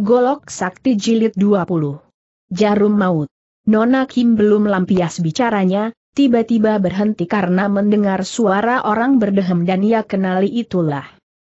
Golok Sakti Jilid 20. Jarum Maut. Nona Kim belum lampias bicaranya, tiba-tiba berhenti karena mendengar suara orang berdehem dan ia kenali itulah.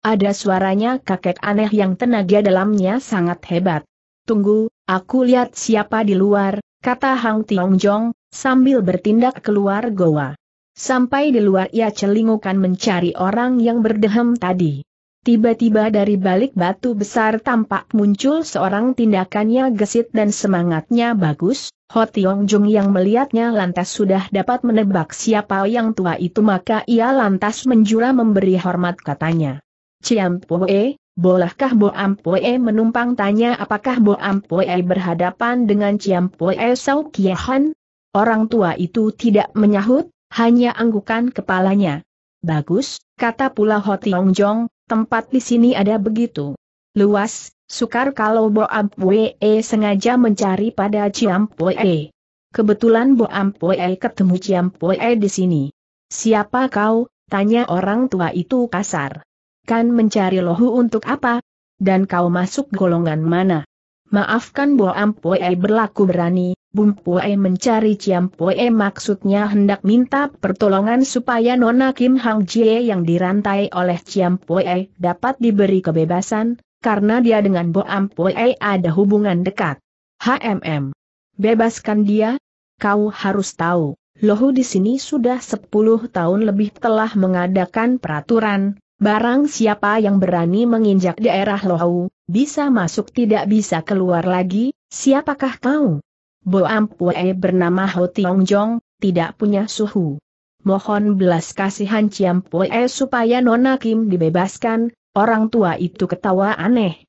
Ada suaranya kakek aneh yang tenaga dalamnya sangat hebat. Tunggu, aku lihat siapa di luar, kata Hang Tiong sambil bertindak keluar goa. Sampai di luar ia celingukan mencari orang yang berdehem tadi. Tiba-tiba dari balik batu besar tampak muncul seorang tindakannya gesit dan semangatnya bagus, Ho Tiong Jung yang melihatnya lantas sudah dapat menebak siapa yang tua itu maka ia lantas menjura memberi hormat katanya. Ciam Poe, bolehkah Bo Ampoe menumpang tanya apakah Bo Ampoe berhadapan dengan Ciam Poe Sau Kiehan? Orang tua itu tidak menyahut, hanya anggukan kepalanya. Bagus, kata pula Ho Tiong Jong, tempat di sini ada begitu luas, sukar kalau Boam Ampue sengaja mencari pada Ciampue. Kebetulan Boam Ampue ketemu Ciampue di sini. Siapa kau? Tanya orang tua itu kasar. Kan mencari lohu untuk apa? Dan kau masuk golongan mana? Maafkan Boam Ampue berlaku berani, Bum Pue mencari Pue maksudnya hendak minta pertolongan supaya Nona Kim Hang Jie yang dirantai oleh Pue dapat diberi kebebasan, karena dia dengan Bo Pue ada hubungan dekat. HMM. Bebaskan dia? Kau harus tahu, Lohu di sini sudah 10 tahun lebih telah mengadakan peraturan, barang siapa yang berani menginjak daerah Lohu, bisa masuk tidak bisa keluar lagi, siapakah kau? Bo Ampue bernama Ho Tiong Jong, tidak punya suhu. Mohon belas kasihan Ciam Pue supaya Nona Kim dibebaskan, orang tua itu ketawa aneh.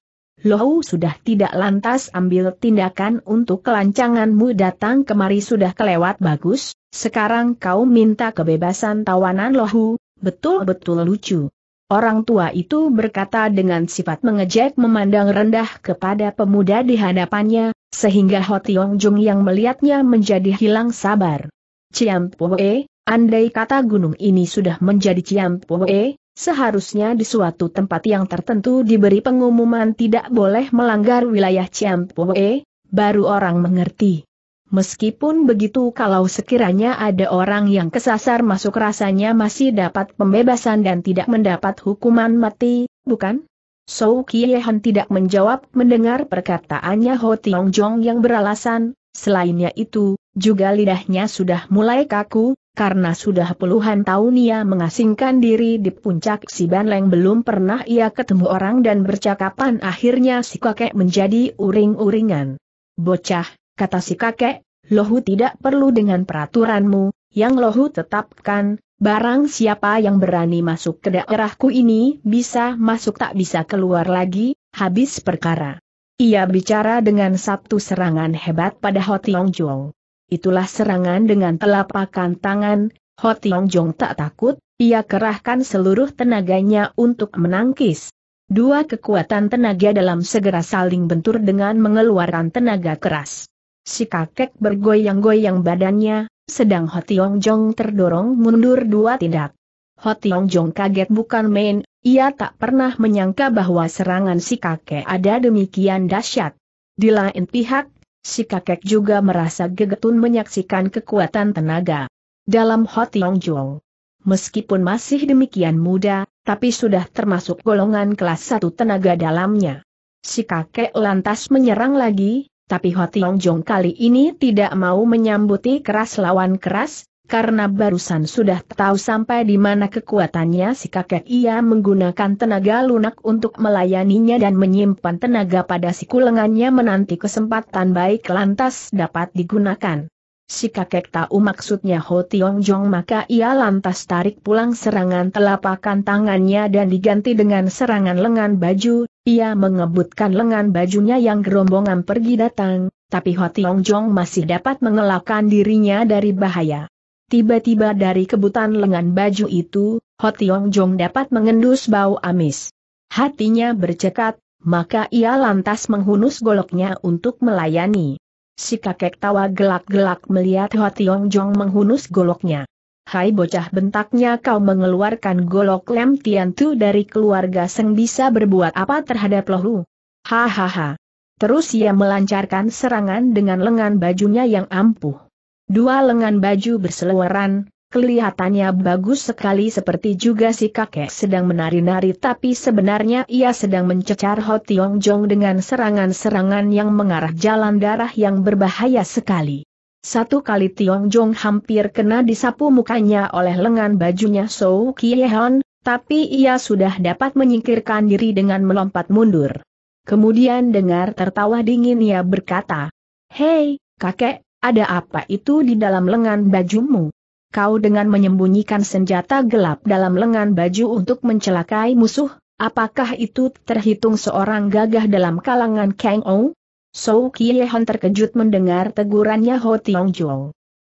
Lohu sudah tidak lantas ambil tindakan untuk kelancanganmu datang kemari sudah kelewat bagus, sekarang kau minta kebebasan tawanan Lohu, betul-betul lucu. Orang tua itu berkata dengan sifat mengejek memandang rendah kepada pemuda di hadapannya, sehingga Ho Tiong Jung yang melihatnya menjadi hilang sabar. Ciam Ciampoe, andai kata gunung ini sudah menjadi Ciam Ciampoe, seharusnya di suatu tempat yang tertentu diberi pengumuman tidak boleh melanggar wilayah Ciam Ciampoe, baru orang mengerti. Meskipun begitu kalau sekiranya ada orang yang kesasar masuk rasanya masih dapat pembebasan dan tidak mendapat hukuman mati, bukan? Sou Kiehan tidak menjawab mendengar perkataannya Ho Tiong Jong yang beralasan, selainnya itu, juga lidahnya sudah mulai kaku, karena sudah puluhan tahun ia mengasingkan diri di puncak si Banleng belum pernah ia ketemu orang dan bercakapan akhirnya si kakek menjadi uring-uringan. Bocah, kata si kakek, lohu tidak perlu dengan peraturanmu, yang lohu tetapkan, barang siapa yang berani masuk ke daerahku ini bisa masuk tak bisa keluar lagi, habis perkara. Ia bicara dengan satu serangan hebat pada Ho Tiong Jong. Itulah serangan dengan telapakan tangan, Ho Tiong Jong tak takut, ia kerahkan seluruh tenaganya untuk menangkis. Dua kekuatan tenaga dalam segera saling bentur dengan mengeluarkan tenaga keras. Si kakek bergoyang-goyang badannya, sedang Hotiong Jong terdorong mundur dua tindak. Hotiong Jong kaget bukan main, ia tak pernah menyangka bahwa serangan si kakek ada demikian dahsyat. Di lain pihak, si kakek juga merasa gegetun menyaksikan kekuatan tenaga dalam Hotiong Jong. Meskipun masih demikian muda, tapi sudah termasuk golongan kelas satu tenaga dalamnya. Si kakek lantas menyerang lagi, tapi Hationg Jong kali ini tidak mau menyambuti keras lawan keras, karena barusan sudah tahu sampai di mana kekuatannya si kakek ia menggunakan tenaga lunak untuk melayaninya dan menyimpan tenaga pada siku lengannya menanti kesempatan baik lantas dapat digunakan. Si kakek tahu maksudnya Ho Tiong Jong maka ia lantas tarik pulang serangan telapakan tangannya dan diganti dengan serangan lengan baju, ia mengebutkan lengan bajunya yang gerombongan pergi datang, tapi Ho Tiong Jong masih dapat mengelakkan dirinya dari bahaya. Tiba-tiba dari kebutan lengan baju itu, Ho Tiong Jong dapat mengendus bau amis. Hatinya bercekat, maka ia lantas menghunus goloknya untuk melayani. Si kakek tawa gelak-gelak melihat Hua Tiong Jong menghunus goloknya. Hai bocah bentaknya kau mengeluarkan golok Lem Tian Tu dari keluarga Seng bisa berbuat apa terhadap Lohu. Hahaha. Terus ia melancarkan serangan dengan lengan bajunya yang ampuh. Dua lengan baju berseluaran, Kelihatannya bagus sekali seperti juga si kakek sedang menari-nari tapi sebenarnya ia sedang mencecar Ho Tiong Jong dengan serangan-serangan yang mengarah jalan darah yang berbahaya sekali. Satu kali Tiong Jong hampir kena disapu mukanya oleh lengan bajunya Kie Hon, tapi ia sudah dapat menyingkirkan diri dengan melompat mundur. Kemudian dengar tertawa dingin ia berkata, Hei, kakek, ada apa itu di dalam lengan bajumu? kau dengan menyembunyikan senjata gelap dalam lengan baju untuk mencelakai musuh, apakah itu terhitung seorang gagah dalam kalangan Kang Ou? Sou Kiehan terkejut mendengar tegurannya Ho Tiong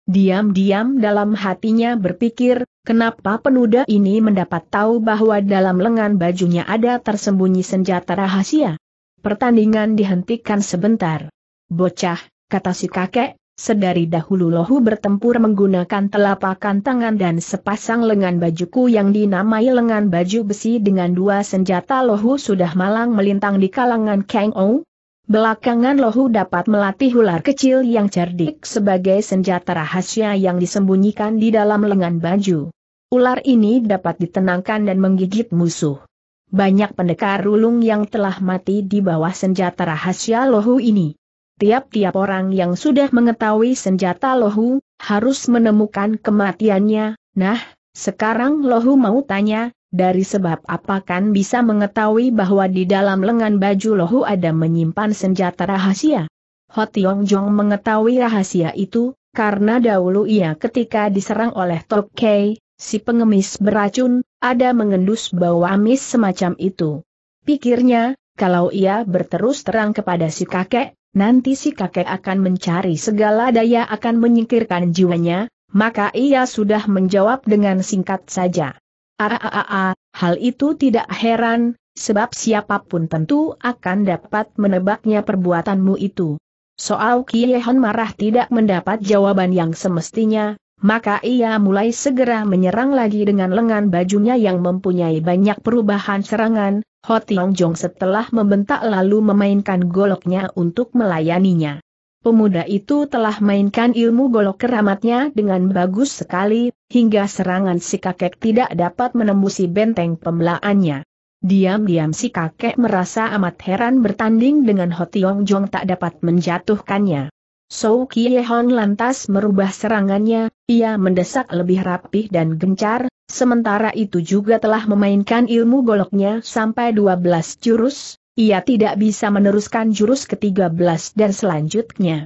Diam-diam dalam hatinya berpikir, kenapa penuda ini mendapat tahu bahwa dalam lengan bajunya ada tersembunyi senjata rahasia? Pertandingan dihentikan sebentar. Bocah, kata si kakek, Sedari dahulu lohu bertempur menggunakan telapakan tangan dan sepasang lengan bajuku yang dinamai lengan baju besi dengan dua senjata lohu sudah malang melintang di kalangan Kang Ou. Belakangan lohu dapat melatih ular kecil yang cerdik sebagai senjata rahasia yang disembunyikan di dalam lengan baju. Ular ini dapat ditenangkan dan menggigit musuh. Banyak pendekar ulung yang telah mati di bawah senjata rahasia lohu ini tiap-tiap orang yang sudah mengetahui senjata Lohu, harus menemukan kematiannya, nah, sekarang Lohu mau tanya, dari sebab apa kan bisa mengetahui bahwa di dalam lengan baju Lohu ada menyimpan senjata rahasia? Hotiong Jong mengetahui rahasia itu, karena dahulu ia ketika diserang oleh Tok Kei, si pengemis beracun, ada mengendus bau amis semacam itu. Pikirnya, kalau ia berterus terang kepada si kakek, nanti si kakek akan mencari segala daya akan menyingkirkan jiwanya, maka ia sudah menjawab dengan singkat saja. Aaaa, ah, ah, ah, hal itu tidak heran, sebab siapapun tentu akan dapat menebaknya perbuatanmu itu. Soal Kiehon marah tidak mendapat jawaban yang semestinya, maka ia mulai segera menyerang lagi dengan lengan bajunya yang mempunyai banyak perubahan serangan, Tiong Jong setelah membentak lalu memainkan goloknya untuk melayaninya. Pemuda itu telah mainkan ilmu golok keramatnya dengan bagus sekali, hingga serangan si kakek tidak dapat menembusi benteng pembelaannya. Diam-diam si kakek merasa amat heran bertanding dengan Tiong Jong tak dapat menjatuhkannya. Sou Kiehon lantas merubah serangannya, ia mendesak lebih rapih dan gencar, sementara itu juga telah memainkan ilmu goloknya sampai 12 jurus, ia tidak bisa meneruskan jurus ke-13 dan selanjutnya.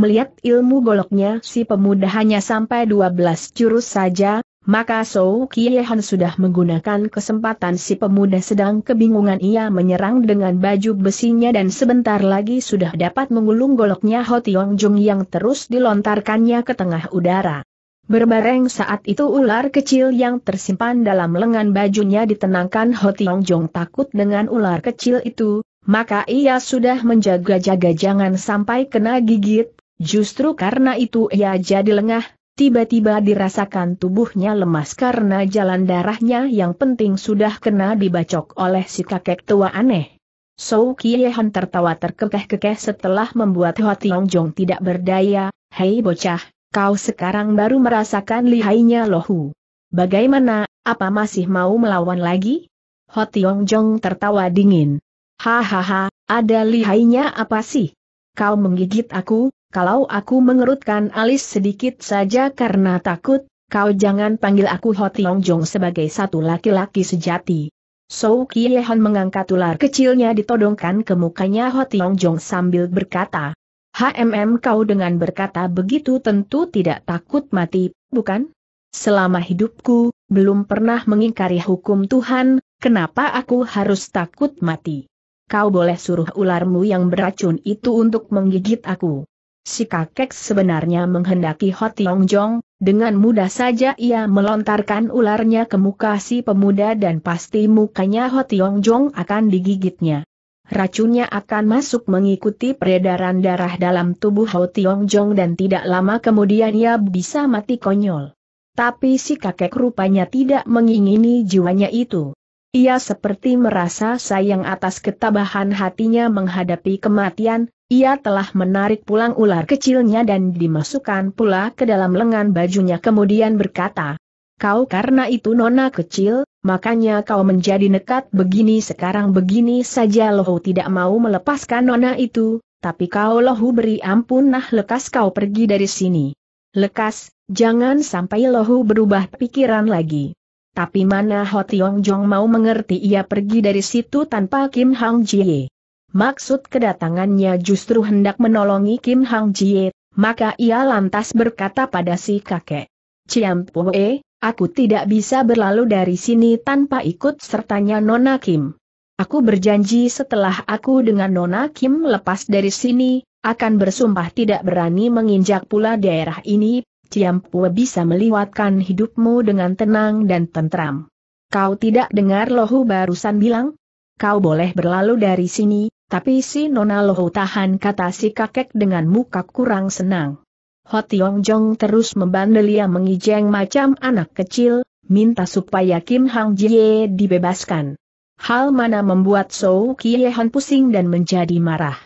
Melihat ilmu goloknya si pemuda hanya sampai 12 jurus saja, maka Sou Kiehan sudah menggunakan kesempatan si pemuda sedang kebingungan ia menyerang dengan baju besinya dan sebentar lagi sudah dapat mengulung goloknya Ho Tiong Jung yang terus dilontarkannya ke tengah udara. Berbareng saat itu ular kecil yang tersimpan dalam lengan bajunya ditenangkan Ho Tiong jung takut dengan ular kecil itu, maka ia sudah menjaga-jaga jangan sampai kena gigit, justru karena itu ia jadi lengah, Tiba-tiba dirasakan tubuhnya lemas karena jalan darahnya yang penting sudah kena dibacok oleh si kakek tua aneh. So Kiehan tertawa terkekeh-kekeh setelah membuat Tiong Yongjong tidak berdaya, Hei bocah, kau sekarang baru merasakan lihainya lohu. Bagaimana, apa masih mau melawan lagi? Tiong Yongjong tertawa dingin. Hahaha, ada lihainya apa sih? Kau menggigit aku, kalau aku mengerutkan alis sedikit saja karena takut, kau jangan panggil aku Ho Tiong Jong sebagai satu laki-laki sejati. Sou Kiehan mengangkat ular kecilnya ditodongkan ke mukanya Ho Tiong Jong sambil berkata, HMM kau dengan berkata begitu tentu tidak takut mati, bukan? Selama hidupku, belum pernah mengingkari hukum Tuhan, kenapa aku harus takut mati? Kau boleh suruh ularmu yang beracun itu untuk menggigit aku. Si kakek sebenarnya menghendaki Hot Yong Jong, dengan mudah saja ia melontarkan ularnya ke muka si pemuda dan pasti mukanya Hot Yong Jong akan digigitnya. Racunnya akan masuk mengikuti peredaran darah dalam tubuh Hot Yong Jong dan tidak lama kemudian ia bisa mati konyol. Tapi si kakek rupanya tidak mengingini jiwanya itu. Ia seperti merasa sayang atas ketabahan hatinya menghadapi kematian, ia telah menarik pulang ular kecilnya dan dimasukkan pula ke dalam lengan bajunya kemudian berkata, Kau karena itu nona kecil, makanya kau menjadi nekat begini sekarang begini saja lohu tidak mau melepaskan nona itu, tapi kau lohu beri ampun nah lekas kau pergi dari sini. Lekas, jangan sampai lohu berubah pikiran lagi. Tapi mana Ho Tiong Jong mau mengerti ia pergi dari situ tanpa Kim Hang Jie maksud kedatangannya justru hendak menolongi Kim Hang Jie, maka ia lantas berkata pada si kakek. Ciam Poe, aku tidak bisa berlalu dari sini tanpa ikut sertanya Nona Kim. Aku berjanji setelah aku dengan Nona Kim lepas dari sini, akan bersumpah tidak berani menginjak pula daerah ini, Ciam Pue bisa meliwatkan hidupmu dengan tenang dan tentram. Kau tidak dengar lohu barusan bilang? kau boleh berlalu dari sini, tapi si Nona Lohu tahan kata si kakek dengan muka kurang senang. Ho Tiong Jong terus membandelia mengijeng macam anak kecil, minta supaya Kim Hang Jie dibebaskan. Hal mana membuat Sou Kiehan pusing dan menjadi marah.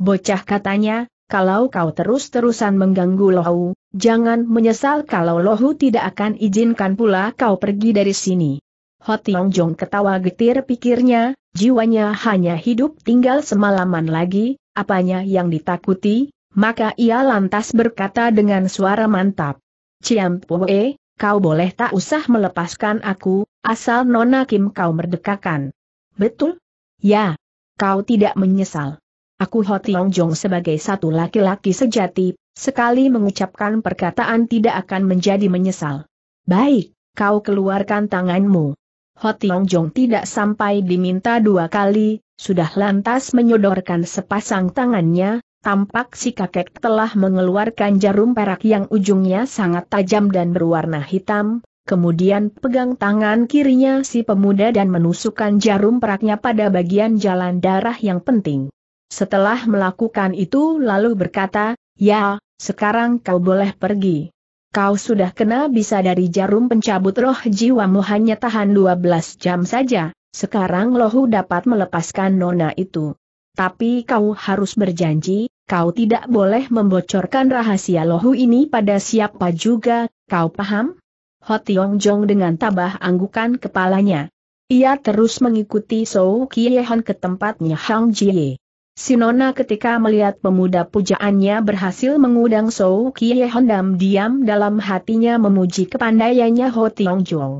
Bocah katanya, kalau kau terus-terusan mengganggu Lohu, jangan menyesal kalau Lohu tidak akan izinkan pula kau pergi dari sini. Ho Tiong Jong ketawa getir pikirnya, Jiwanya hanya hidup tinggal semalaman lagi, apanya yang ditakuti, maka ia lantas berkata dengan suara mantap. Ciam Pue, kau boleh tak usah melepaskan aku, asal Nona Kim kau merdekakan. Betul? Ya. Kau tidak menyesal. Aku Ho Tiong Jong sebagai satu laki-laki sejati, sekali mengucapkan perkataan tidak akan menjadi menyesal. Baik, kau keluarkan tanganmu. Hoti Tiong Jong tidak sampai diminta dua kali, sudah lantas menyodorkan sepasang tangannya, tampak si kakek telah mengeluarkan jarum perak yang ujungnya sangat tajam dan berwarna hitam, kemudian pegang tangan kirinya si pemuda dan menusukkan jarum peraknya pada bagian jalan darah yang penting. Setelah melakukan itu lalu berkata, Ya, sekarang kau boleh pergi. Kau sudah kena bisa dari jarum pencabut roh jiwamu hanya tahan 12 jam saja, sekarang lohu dapat melepaskan nona itu. Tapi kau harus berjanji, kau tidak boleh membocorkan rahasia lohu ini pada siapa juga, kau paham? Hotiong Jong dengan tabah anggukan kepalanya. Ia terus mengikuti Sou Kiehan ke tempatnya Hang Jie. Sinona ketika melihat pemuda pujaannya berhasil mengundang Sou Kie Hondam diam dalam hatinya memuji kepandaiannya Ho Tiong Jong.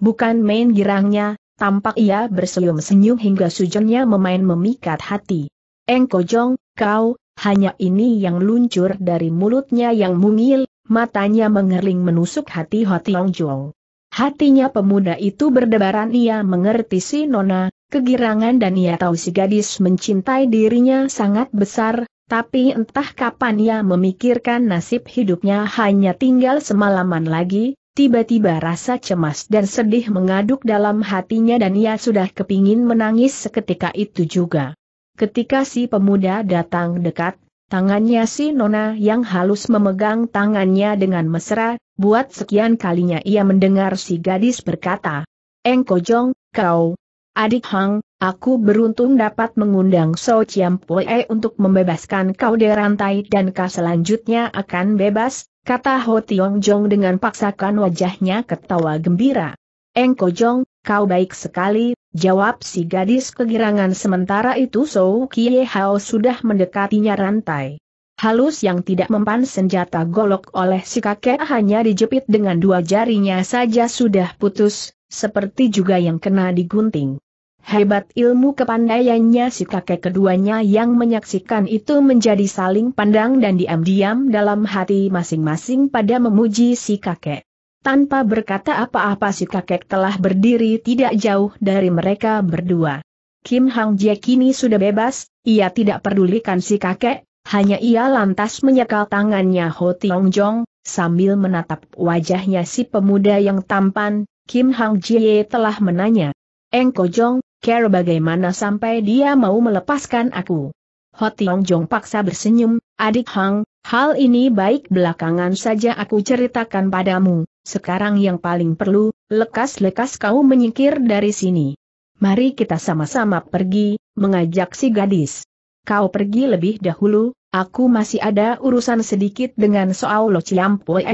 Bukan main girangnya, tampak ia bersenyum senyum hingga sujonnya memain memikat hati. Engko Jong, kau, hanya ini yang luncur dari mulutnya yang mungil, matanya mengerling menusuk hati Ho Tiong Jong. Hatinya pemuda itu berdebaran ia mengerti si Nona, kegirangan dan ia tahu si gadis mencintai dirinya sangat besar, tapi entah kapan ia memikirkan nasib hidupnya hanya tinggal semalaman lagi, tiba-tiba rasa cemas dan sedih mengaduk dalam hatinya dan ia sudah kepingin menangis seketika itu juga. Ketika si pemuda datang dekat, tangannya si Nona yang halus memegang tangannya dengan mesra, buat sekian kalinya ia mendengar si gadis berkata, Engkojong, kau, Adik Hang, aku beruntung dapat mengundang So Chiam Poe untuk membebaskan kau dari rantai dan kau selanjutnya akan bebas, kata Ho Tiong Jong dengan paksakan wajahnya ketawa gembira. Engko Jong, kau baik sekali, jawab si gadis kegirangan sementara itu So Kie Hao sudah mendekatinya rantai. Halus yang tidak mempan senjata golok oleh si kakek hanya dijepit dengan dua jarinya saja sudah putus, seperti juga yang kena digunting. Hebat ilmu kepandaiannya si kakek keduanya yang menyaksikan itu menjadi saling pandang dan diam-diam dalam hati masing-masing pada memuji si kakek. Tanpa berkata apa-apa si kakek telah berdiri tidak jauh dari mereka berdua. Kim Hang Jie kini sudah bebas, ia tidak pedulikan si kakek, hanya ia lantas menyekal tangannya Ho Tiong Jong, sambil menatap wajahnya si pemuda yang tampan, Kim Hang Jie telah menanya. Engko Jong, care bagaimana sampai dia mau melepaskan aku. Hotiong Jong paksa bersenyum, adik Hang, hal ini baik belakangan saja aku ceritakan padamu, sekarang yang paling perlu, lekas-lekas kau menyingkir dari sini. Mari kita sama-sama pergi, mengajak si gadis. Kau pergi lebih dahulu, aku masih ada urusan sedikit dengan Soal Lo Ciampoe.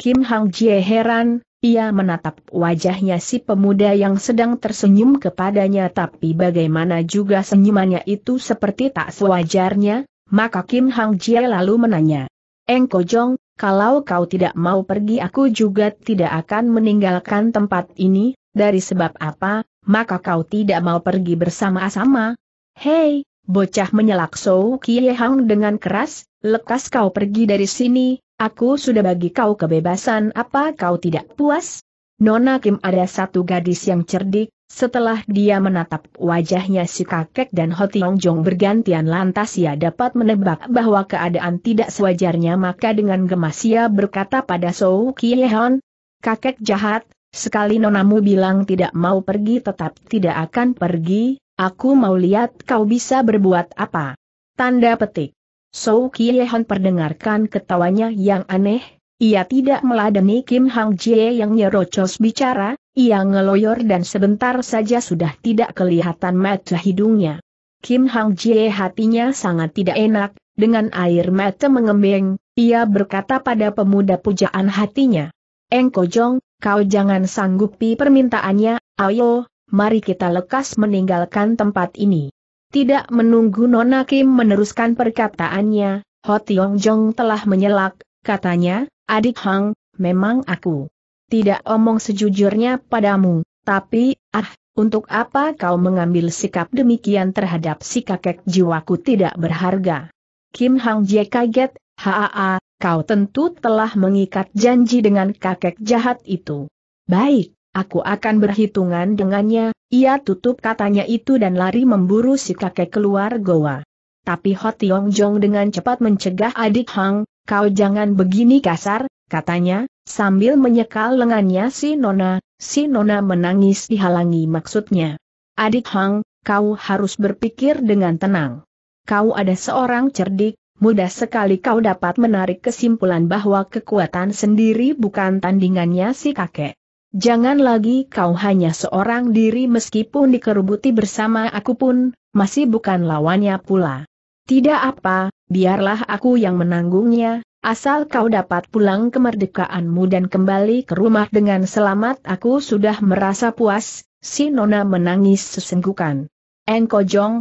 Kim Hang Jie heran, ia menatap wajahnya si pemuda yang sedang tersenyum kepadanya tapi bagaimana juga senyumannya itu seperti tak sewajarnya, maka Kim Hang Jie lalu menanya. Engko Jong, kalau kau tidak mau pergi aku juga tidak akan meninggalkan tempat ini, dari sebab apa, maka kau tidak mau pergi bersama-sama. Hei, bocah menyelak Sou Kie Hang dengan keras, lekas kau pergi dari sini, Aku sudah bagi kau kebebasan apa kau tidak puas? Nona Kim ada satu gadis yang cerdik, setelah dia menatap wajahnya si kakek dan Ho Tiong Jong bergantian lantas ia dapat menebak bahwa keadaan tidak sewajarnya maka dengan gemas ia berkata pada Sou Kiehan, kakek jahat, sekali nonamu bilang tidak mau pergi tetap tidak akan pergi, aku mau lihat kau bisa berbuat apa. Tanda petik. Sou Kiehan perdengarkan ketawanya yang aneh, ia tidak meladeni Kim Hang Jie yang nyerocos bicara, ia ngeloyor dan sebentar saja sudah tidak kelihatan mata hidungnya. Kim Hang Jie hatinya sangat tidak enak, dengan air mata mengembeng, ia berkata pada pemuda pujaan hatinya. Engko Jong, kau jangan sanggupi permintaannya, ayo, mari kita lekas meninggalkan tempat ini. Tidak menunggu Nona Kim meneruskan perkataannya, Ho Tiong Jong telah menyelak, katanya, adik Hang, memang aku tidak omong sejujurnya padamu, tapi, ah, untuk apa kau mengambil sikap demikian terhadap si kakek jiwaku tidak berharga? Kim Hang Jie kaget, haa, kau tentu telah mengikat janji dengan kakek jahat itu. Baik, Aku akan berhitungan dengannya, ia tutup katanya itu dan lari memburu si kakek keluar goa. Tapi Hot Yong Jong dengan cepat mencegah adik Hang, kau jangan begini kasar, katanya, sambil menyekal lengannya si Nona, si Nona menangis dihalangi maksudnya. Adik Hang, kau harus berpikir dengan tenang. Kau ada seorang cerdik, mudah sekali kau dapat menarik kesimpulan bahwa kekuatan sendiri bukan tandingannya si kakek. Jangan lagi kau hanya seorang diri meskipun dikerubuti bersama aku pun, masih bukan lawannya pula. Tidak apa, biarlah aku yang menanggungnya, asal kau dapat pulang kemerdekaanmu dan kembali ke rumah dengan selamat aku sudah merasa puas, si Nona menangis sesenggukan. Engko Jong,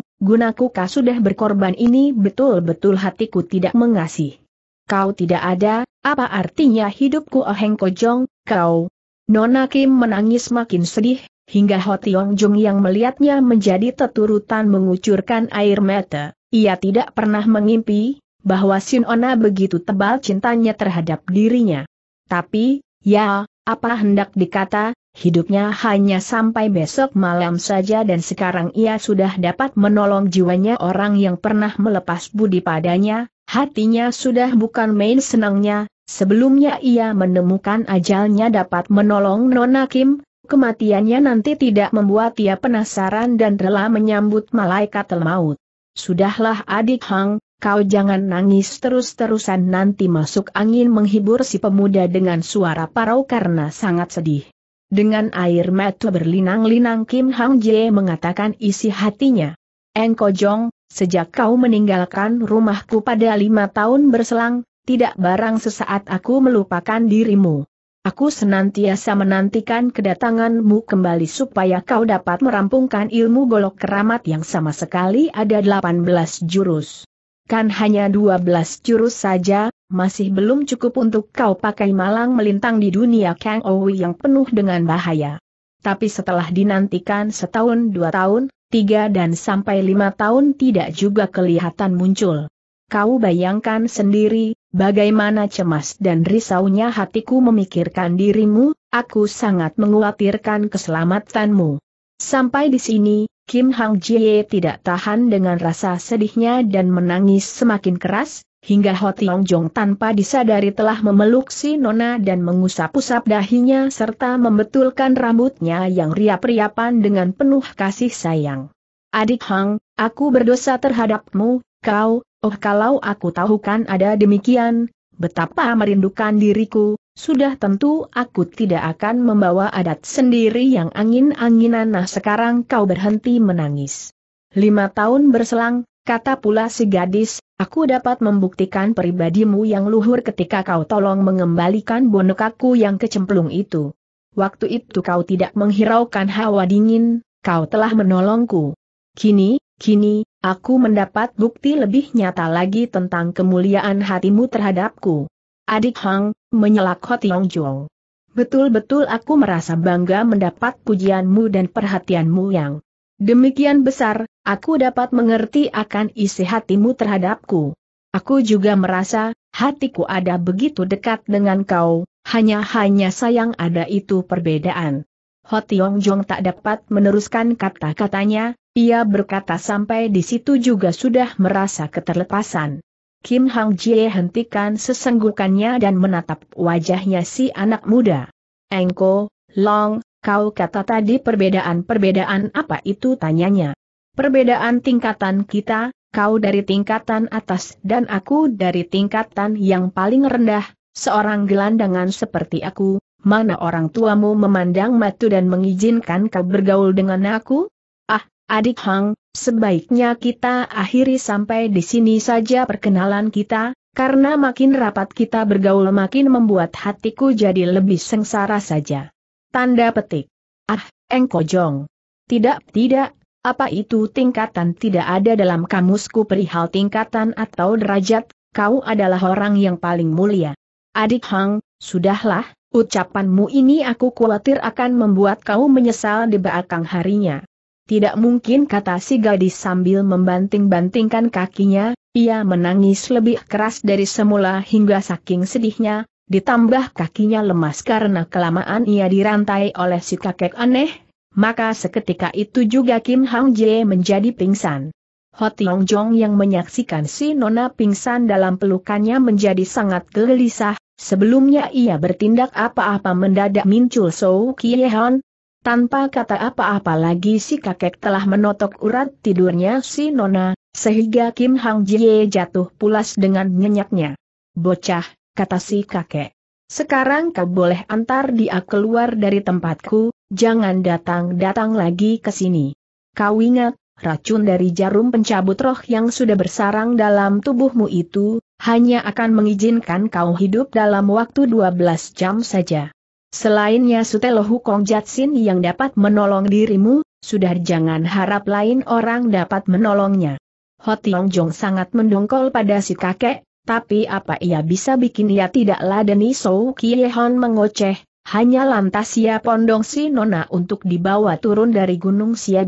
kau sudah berkorban ini betul-betul hatiku tidak mengasih. Kau tidak ada, apa artinya hidupku Oh Engko Jong, kau, Nona Kim menangis makin sedih, hingga Ho Tiong Jung yang melihatnya menjadi teturutan mengucurkan air mata. Ia tidak pernah mengimpi, bahwa Ona begitu tebal cintanya terhadap dirinya. Tapi, ya, apa hendak dikata, hidupnya hanya sampai besok malam saja dan sekarang ia sudah dapat menolong jiwanya orang yang pernah melepas budi padanya, hatinya sudah bukan main senangnya, Sebelumnya ia menemukan ajalnya dapat menolong Nona Kim, kematiannya nanti tidak membuat ia penasaran dan rela menyambut malaikat maut. Sudahlah adik Hang, kau jangan nangis terus-terusan nanti masuk angin menghibur si pemuda dengan suara parau karena sangat sedih. Dengan air mata berlinang-linang Kim Hang Jie mengatakan isi hatinya. Engko Jong, sejak kau meninggalkan rumahku pada lima tahun berselang, tidak barang sesaat aku melupakan dirimu. Aku senantiasa menantikan kedatanganmu kembali supaya kau dapat merampungkan ilmu golok keramat yang sama sekali ada 18 jurus. Kan hanya 12 jurus saja, masih belum cukup untuk kau pakai malang melintang di dunia Kang Owi yang penuh dengan bahaya. Tapi setelah dinantikan setahun dua tahun, tiga dan sampai lima tahun tidak juga kelihatan muncul. Kau bayangkan sendiri, bagaimana cemas dan risaunya hatiku memikirkan dirimu, aku sangat mengkhawatirkan keselamatanmu. Sampai di sini, Kim Hang Jie tidak tahan dengan rasa sedihnya dan menangis semakin keras, hingga Ho Tiong Jong tanpa disadari telah memeluk si Nona dan mengusap-usap dahinya serta membetulkan rambutnya yang riap-riapan dengan penuh kasih sayang. Adik Hang, aku berdosa terhadapmu, kau, Oh kalau aku tahu kan ada demikian, betapa merindukan diriku, sudah tentu aku tidak akan membawa adat sendiri yang angin-anginan nah sekarang kau berhenti menangis. Lima tahun berselang, kata pula si gadis, aku dapat membuktikan pribadimu yang luhur ketika kau tolong mengembalikan bonekaku yang kecemplung itu. Waktu itu kau tidak menghiraukan hawa dingin, kau telah menolongku. Kini, kini, aku mendapat bukti lebih nyata lagi tentang kemuliaan hatimu terhadapku. Adik Hang, menyelak Ho Tiong Jong. Betul-betul aku merasa bangga mendapat pujianmu dan perhatianmu yang demikian besar, aku dapat mengerti akan isi hatimu terhadapku. Aku juga merasa, hatiku ada begitu dekat dengan kau, hanya-hanya sayang ada itu perbedaan. Ho Tiong Jong tak dapat meneruskan kata-katanya, ia berkata sampai di situ juga sudah merasa keterlepasan. Kim Hang Jie hentikan sesenggukannya dan menatap wajahnya si anak muda. Engko, Long, kau kata tadi perbedaan-perbedaan apa itu tanyanya. Perbedaan tingkatan kita, kau dari tingkatan atas dan aku dari tingkatan yang paling rendah, seorang gelandangan seperti aku, mana orang tuamu memandang matu dan mengizinkan kau bergaul dengan aku? Ah, Adik Hang, sebaiknya kita akhiri sampai di sini saja perkenalan kita, karena makin rapat kita bergaul makin membuat hatiku jadi lebih sengsara saja. Tanda petik. Ah, engkojong. Tidak, tidak, apa itu tingkatan tidak ada dalam kamusku perihal tingkatan atau derajat, kau adalah orang yang paling mulia. Adik Hang, sudahlah, ucapanmu ini aku khawatir akan membuat kau menyesal di belakang harinya. Tidak mungkin kata si gadis sambil membanting-bantingkan kakinya, ia menangis lebih keras dari semula hingga saking sedihnya, ditambah kakinya lemas karena kelamaan ia dirantai oleh si kakek aneh, maka seketika itu juga Kim Hang Jie menjadi pingsan. Ho Tiong Jong yang menyaksikan si Nona pingsan dalam pelukannya menjadi sangat gelisah, sebelumnya ia bertindak apa-apa mendadak muncul Soo Kie Hon, tanpa kata apa-apa lagi si kakek telah menotok urat tidurnya si Nona, sehingga Kim Hang Jie jatuh pulas dengan nyenyaknya. Bocah, kata si kakek. Sekarang kau boleh antar dia keluar dari tempatku, jangan datang-datang lagi ke sini. Kau ingat, racun dari jarum pencabut roh yang sudah bersarang dalam tubuhmu itu, hanya akan mengizinkan kau hidup dalam waktu 12 jam saja. Selainnya Sutelo Hukong Jatsin yang dapat menolong dirimu, sudah jangan harap lain orang dapat menolongnya. Hotiong Jong sangat mendongkol pada si kakek, tapi apa ia bisa bikin ia tidak ladeni So Kiehon mengoceh, hanya lantas ia pondong si Nona untuk dibawa turun dari gunung Sia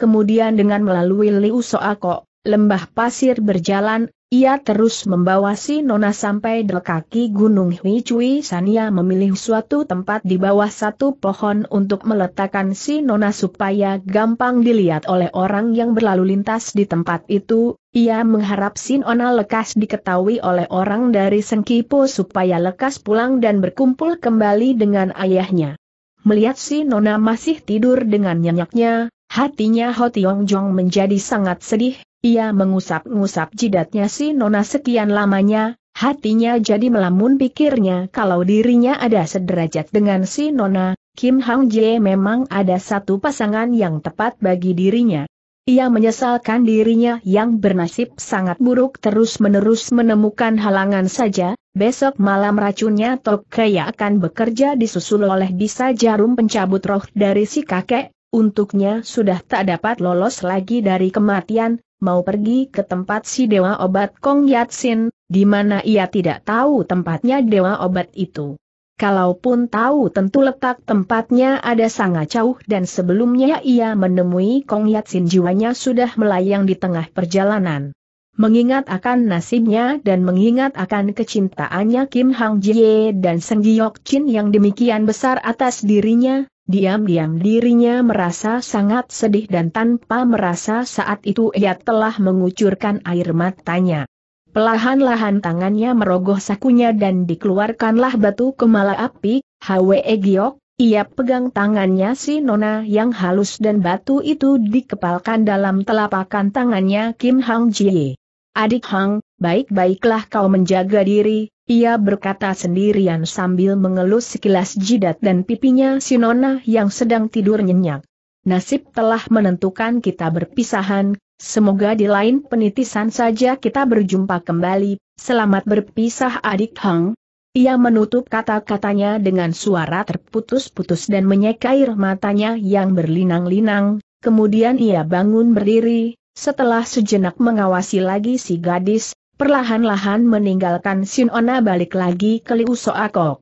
kemudian dengan melalui Liu Soako, lembah pasir berjalan, ia terus membawa si Nona sampai di kaki Gunung Hui Cui Sania memilih suatu tempat di bawah satu pohon untuk meletakkan si Nona supaya gampang dilihat oleh orang yang berlalu lintas di tempat itu. Ia mengharap si Nona lekas diketahui oleh orang dari Sengkipo supaya lekas pulang dan berkumpul kembali dengan ayahnya. Melihat si Nona masih tidur dengan nyenyaknya, hatinya Ho Tiong Jong menjadi sangat sedih, ia mengusap-ngusap jidatnya si Nona sekian lamanya, hatinya jadi melamun pikirnya kalau dirinya ada sederajat dengan si Nona, Kim Hang Jie memang ada satu pasangan yang tepat bagi dirinya. Ia menyesalkan dirinya yang bernasib sangat buruk terus-menerus menemukan halangan saja, besok malam racunnya Tok Kaya akan bekerja disusul oleh bisa jarum pencabut roh dari si kakek, untuknya sudah tak dapat lolos lagi dari kematian, mau pergi ke tempat si dewa obat Kong Yatsin, di mana ia tidak tahu tempatnya dewa obat itu. Kalaupun tahu tentu letak tempatnya ada sangat jauh dan sebelumnya ia menemui Kong Yatsin jiwanya sudah melayang di tengah perjalanan. Mengingat akan nasibnya dan mengingat akan kecintaannya Kim Hang Jie dan Seng Giok Chin yang demikian besar atas dirinya, Diam-diam dirinya merasa sangat sedih dan tanpa merasa saat itu ia telah mengucurkan air matanya. Pelahan-lahan tangannya merogoh sakunya dan dikeluarkanlah batu kemala api, Hwe Giok, ia pegang tangannya si Nona yang halus dan batu itu dikepalkan dalam telapakan tangannya Kim Hang Jie. Adik Hang, baik-baiklah kau menjaga diri, ia berkata sendirian sambil mengelus sekilas jidat dan pipinya si Nona yang sedang tidur nyenyak. Nasib telah menentukan kita berpisahan, semoga di lain penitisan saja kita berjumpa kembali, selamat berpisah adik Hang. Ia menutup kata-katanya dengan suara terputus-putus dan menyeka air matanya yang berlinang-linang, kemudian ia bangun berdiri, setelah sejenak mengawasi lagi si gadis, perlahan-lahan meninggalkan Sinona balik lagi ke Liu Soakok.